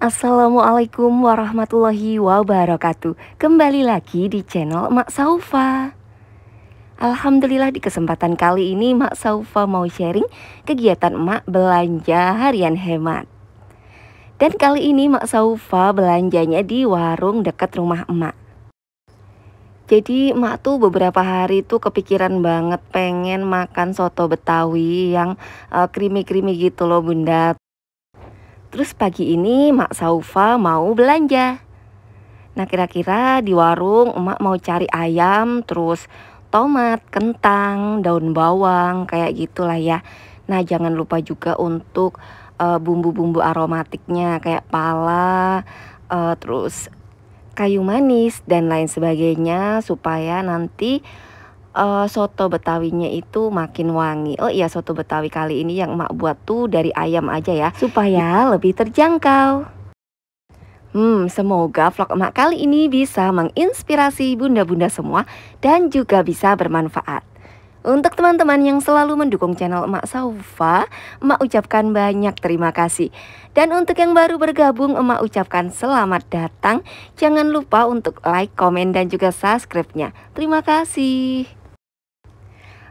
Assalamualaikum warahmatullahi wabarakatuh Kembali lagi di channel Mak Saufa Alhamdulillah di kesempatan kali ini Mak Saufa mau sharing kegiatan Mak belanja harian hemat Dan kali ini Mak Saufa belanjanya di warung dekat rumah emak jadi emak tuh beberapa hari tuh kepikiran banget pengen makan soto betawi yang eh, krimi-krimi uh, gitu loh bunda Terus pagi ini Mak Saufa mau belanja. Nah kira-kira di warung emak mau cari ayam terus tomat, kentang, daun bawang kayak gitulah ya. Nah jangan lupa juga untuk eh, bumbu-bumbu uh, aromatiknya kayak pala, uh, terus kayu manis dan lain sebagainya supaya nanti uh, soto betawinya itu makin wangi. Oh iya soto betawi kali ini yang emak buat tuh dari ayam aja ya supaya lebih terjangkau. Hmm, semoga vlog emak kali ini bisa menginspirasi bunda-bunda semua dan juga bisa bermanfaat. Untuk teman-teman yang selalu mendukung channel Emak Saufa, Emak ucapkan banyak terima kasih. Dan untuk yang baru bergabung, Emak ucapkan selamat datang. Jangan lupa untuk like, komen, dan juga subscribe-nya. Terima kasih.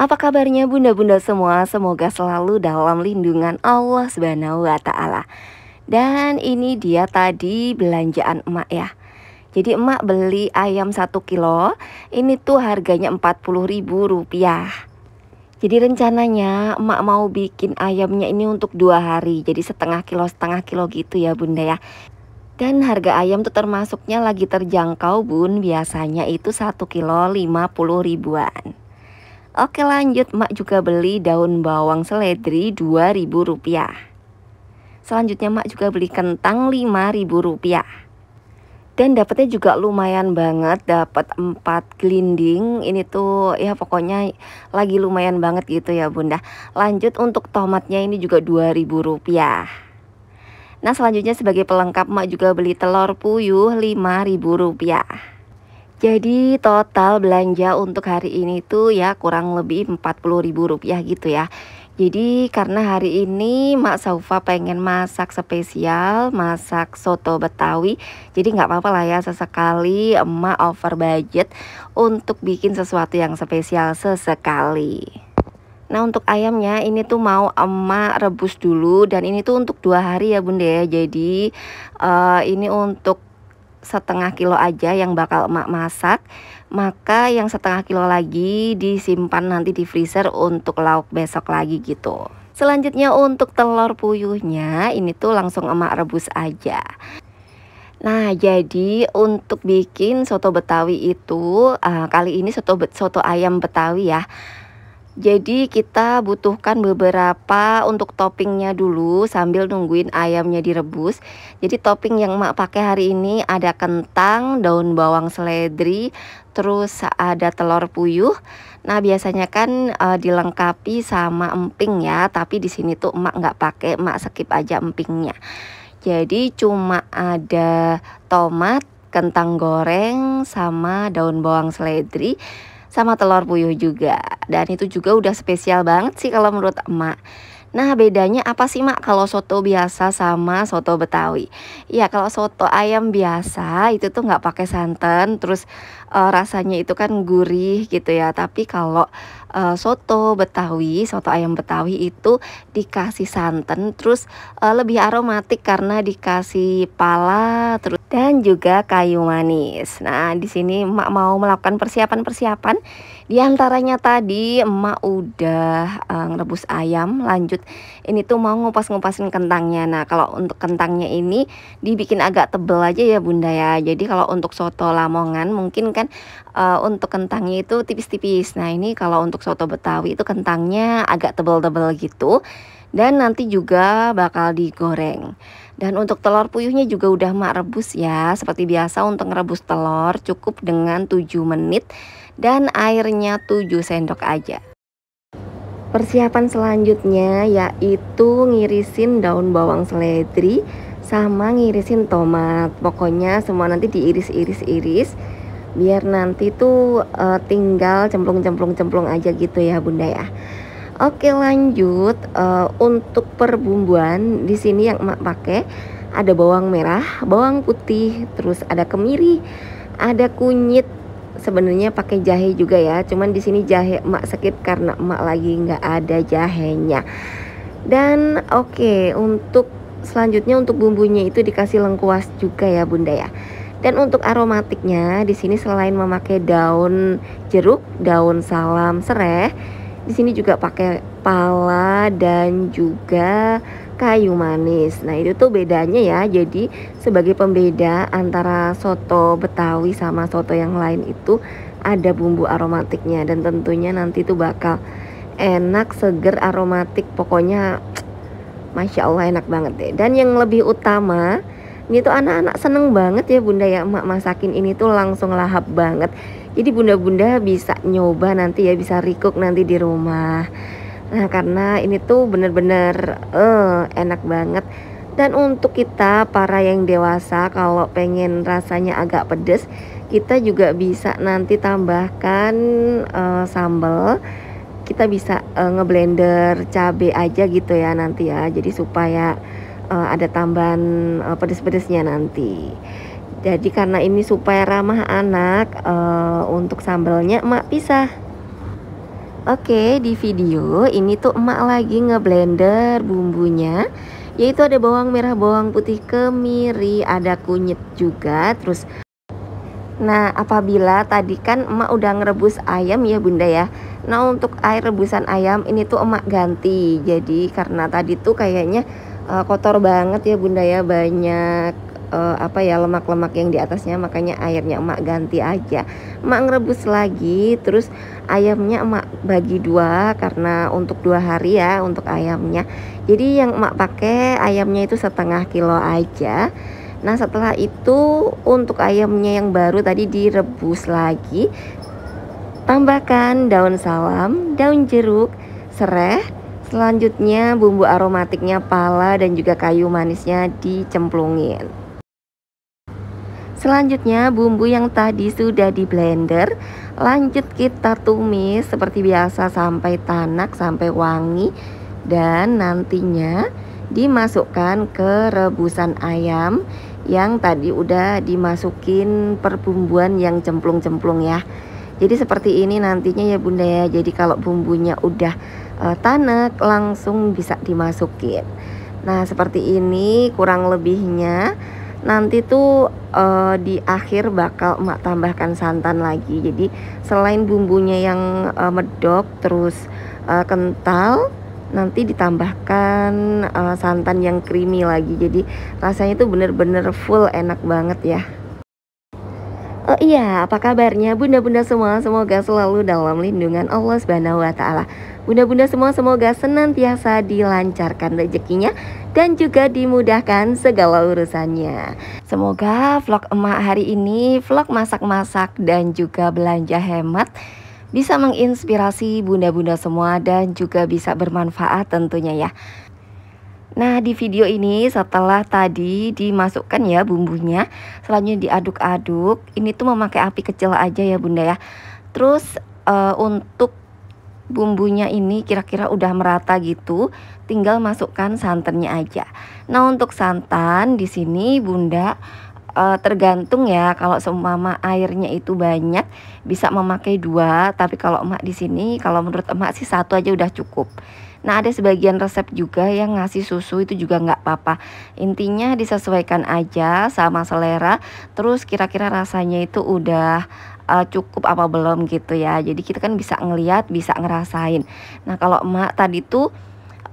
Apa kabarnya bunda-bunda semua? Semoga selalu dalam lindungan Allah Subhanahu wa taala. Dan ini dia tadi belanjaan emak ya. Jadi emak beli ayam 1 kilo, ini tuh harganya Rp40.000. Jadi rencananya emak mau bikin ayamnya ini untuk dua hari, jadi setengah kilo setengah kilo gitu ya bunda ya. Dan harga ayam tuh termasuknya lagi terjangkau bun, biasanya itu 1 kilo 50 ribuan. Oke lanjut, Mak juga beli daun bawang seledri Rp2.000. Selanjutnya Mak juga beli kentang Rp5.000. Dan dapatnya juga lumayan banget, dapat 4 gelinding. Ini tuh ya pokoknya lagi lumayan banget gitu ya, Bunda. Lanjut untuk tomatnya ini juga Rp2.000. Nah, selanjutnya sebagai pelengkap Mak juga beli telur puyuh Rp5.000. Jadi total belanja untuk hari ini tuh ya kurang lebih Rp40.000 gitu ya. Jadi karena hari ini Mak Saufa pengen masak spesial, masak soto Betawi. Jadi nggak apa-apa lah ya sesekali emak over budget untuk bikin sesuatu yang spesial sesekali. Nah untuk ayamnya ini tuh mau emak rebus dulu dan ini tuh untuk dua hari ya bunda ya. Jadi uh, ini untuk setengah kilo aja yang bakal emak masak maka yang setengah kilo lagi disimpan nanti di freezer untuk lauk besok lagi gitu selanjutnya untuk telur puyuhnya ini tuh langsung emak rebus aja Nah, jadi untuk bikin soto Betawi itu uh, kali ini soto soto ayam Betawi ya. Jadi kita butuhkan beberapa untuk toppingnya dulu sambil nungguin ayamnya direbus. Jadi topping yang mak pakai hari ini ada kentang, daun bawang seledri, terus ada telur puyuh. Nah biasanya kan e, dilengkapi sama emping ya, tapi di sini tuh emak nggak pakai, emak skip aja empingnya. Jadi cuma ada tomat, kentang goreng, sama daun bawang seledri sama telur puyuh juga. Dan itu juga udah spesial banget sih kalau menurut emak. Nah bedanya apa sih mak kalau soto biasa sama soto betawi? Ya kalau soto ayam biasa itu tuh nggak pakai santan Terus uh, rasanya itu kan gurih gitu ya Tapi kalau uh, soto betawi, soto ayam betawi itu dikasih santan Terus uh, lebih aromatik karena dikasih pala terus dan juga kayu manis. Nah, di sini emak mau melakukan persiapan-persiapan. Di antaranya tadi emak udah uh, ngerebus ayam, lanjut ini tuh mau ngupas-ngupasin kentangnya. Nah, kalau untuk kentangnya ini dibikin agak tebel aja ya Bunda ya. Jadi kalau untuk soto Lamongan mungkin kan uh, untuk kentangnya itu tipis-tipis. Nah, ini kalau untuk soto Betawi itu kentangnya agak tebel-tebel gitu. Dan nanti juga bakal digoreng. Dan untuk telur puyuhnya juga udah mak rebus ya. Seperti biasa untuk rebus telur cukup dengan 7 menit dan airnya 7 sendok aja. Persiapan selanjutnya yaitu ngirisin daun bawang seledri sama ngirisin tomat. Pokoknya semua nanti diiris-iris-iris biar nanti tuh uh, tinggal cemplung-cemplung-cemplung aja gitu ya Bunda ya. Oke lanjut uh, untuk perbumbuan di sini yang emak pakai ada bawang merah, bawang putih, terus ada kemiri, ada kunyit. Sebenarnya pakai jahe juga ya, cuman di sini jahe emak sakit karena emak lagi nggak ada jahenya. Dan oke okay, untuk selanjutnya untuk bumbunya itu dikasih lengkuas juga ya bunda ya. Dan untuk aromatiknya di sini selain memakai daun jeruk, daun salam, serai, di sini juga pakai pala dan juga kayu manis. Nah, itu tuh bedanya ya. Jadi, sebagai pembeda antara soto Betawi sama soto yang lain itu ada bumbu aromatiknya dan tentunya nanti tuh bakal enak, seger, aromatik. Pokoknya Masya Allah enak banget deh Dan yang lebih utama Ini tuh anak-anak seneng banget ya bunda ya Emak masakin ini tuh langsung lahap banget jadi bunda-bunda bisa nyoba nanti ya bisa recook nanti di rumah nah karena ini tuh bener-bener uh, enak banget dan untuk kita para yang dewasa kalau pengen rasanya agak pedes kita juga bisa nanti tambahkan uh, sambal kita bisa uh, ngeblender cabe aja gitu ya nanti ya jadi supaya uh, ada tambahan uh, pedes-pedesnya nanti jadi karena ini supaya ramah anak uh, untuk sambelnya emak pisah Oke di video ini tuh emak lagi ngeblender bumbunya Yaitu ada bawang merah bawang putih kemiri ada kunyit juga terus Nah apabila tadi kan emak udah ngerebus ayam ya bunda ya Nah untuk air rebusan ayam ini tuh emak ganti Jadi karena tadi tuh kayaknya uh, kotor banget ya bunda ya Banyak uh, apa ya lemak-lemak yang di atasnya makanya airnya emak ganti aja emak ngerebus lagi terus ayamnya emak bagi dua karena untuk dua hari ya untuk ayamnya jadi yang emak pakai ayamnya itu setengah kilo aja nah setelah itu untuk ayamnya yang baru tadi direbus lagi tambahkan daun salam daun jeruk serai Selanjutnya bumbu aromatiknya pala dan juga kayu manisnya dicemplungin. Selanjutnya bumbu yang tadi sudah di blender Lanjut kita tumis seperti biasa sampai tanak sampai wangi Dan nantinya dimasukkan ke rebusan ayam Yang tadi udah dimasukin perbumbuan yang cemplung-cemplung ya jadi seperti ini nantinya ya bunda ya jadi kalau bumbunya udah e, tanak langsung bisa dimasukin nah seperti ini kurang lebihnya nanti tuh uh, di akhir bakal emak tambahkan santan lagi jadi selain bumbunya yang uh, medok terus uh, kental nanti ditambahkan uh, santan yang creamy lagi jadi rasanya tuh bener-bener full enak banget ya Oh iya, apa kabarnya bunda-bunda semua? Semoga selalu dalam lindungan Allah Subhanahu wa taala. Bunda-bunda semua semoga senantiasa dilancarkan rezekinya dan juga dimudahkan segala urusannya. Semoga vlog emak hari ini, vlog masak-masak dan juga belanja hemat bisa menginspirasi bunda-bunda semua dan juga bisa bermanfaat tentunya ya. Nah di video ini setelah tadi dimasukkan ya bumbunya Selanjutnya diaduk-aduk Ini tuh memakai api kecil aja ya bunda ya Terus uh, untuk bumbunya ini kira-kira udah merata gitu, tinggal masukkan santannya aja. Nah, untuk santan di sini Bunda e, tergantung ya kalau semua airnya itu banyak bisa memakai dua, tapi kalau emak di sini kalau menurut emak sih satu aja udah cukup. Nah ada sebagian resep juga yang ngasih susu itu juga nggak apa-apa. Intinya disesuaikan aja sama selera. Terus kira-kira rasanya itu udah uh, cukup apa belum gitu ya. Jadi kita kan bisa ngeliat, bisa ngerasain. Nah kalau emak tadi tuh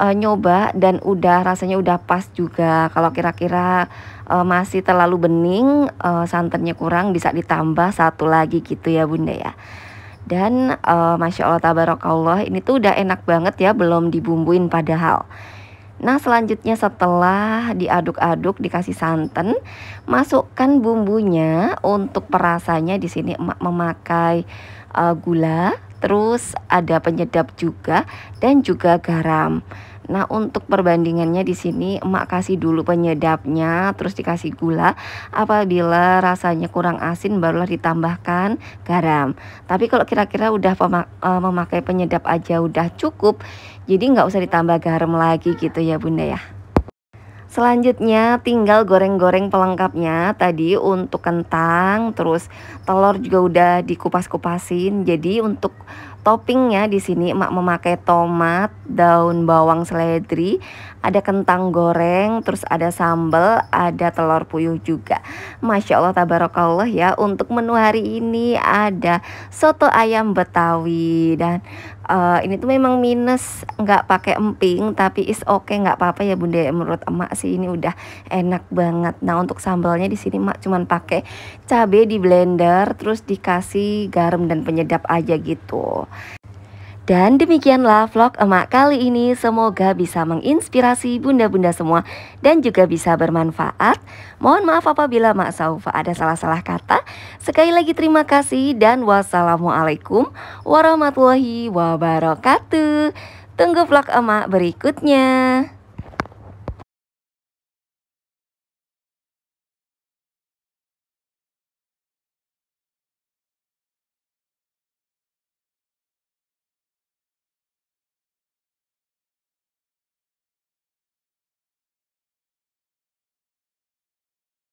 uh, nyoba dan udah rasanya udah pas juga. Kalau kira-kira uh, masih terlalu bening, uh, santannya kurang bisa ditambah satu lagi gitu ya bunda ya dan uh, masya Allah tabarakallah ini tuh udah enak banget ya belum dibumbuin padahal Nah selanjutnya setelah diaduk-aduk dikasih santan masukkan bumbunya untuk perasanya di sini emak memakai uh, gula terus ada penyedap juga dan juga garam Nah, untuk perbandingannya di sini emak kasih dulu penyedapnya, terus dikasih gula. Apabila rasanya kurang asin barulah ditambahkan garam. Tapi kalau kira-kira udah e, memakai penyedap aja udah cukup, jadi nggak usah ditambah garam lagi gitu ya Bunda ya. Selanjutnya tinggal goreng-goreng pelengkapnya Tadi untuk kentang Terus telur juga udah dikupas-kupasin Jadi untuk Toppingnya di sini emak memakai tomat, daun bawang seledri, ada kentang goreng, terus ada sambal, ada telur puyuh juga. Masya Allah tabarakallah ya. Untuk menu hari ini ada soto ayam Betawi dan uh, ini tuh memang minus nggak pakai emping tapi is oke okay, nggak apa-apa ya bunda ya. menurut emak sih ini udah enak banget nah untuk sambalnya di sini mak cuman pakai cabai di blender terus dikasih garam dan penyedap aja gitu dan demikianlah vlog emak kali ini semoga bisa menginspirasi bunda-bunda semua dan juga bisa bermanfaat. Mohon maaf apabila mak Saufa ada salah-salah kata. Sekali lagi terima kasih dan wassalamualaikum warahmatullahi wabarakatuh. Tunggu vlog emak berikutnya.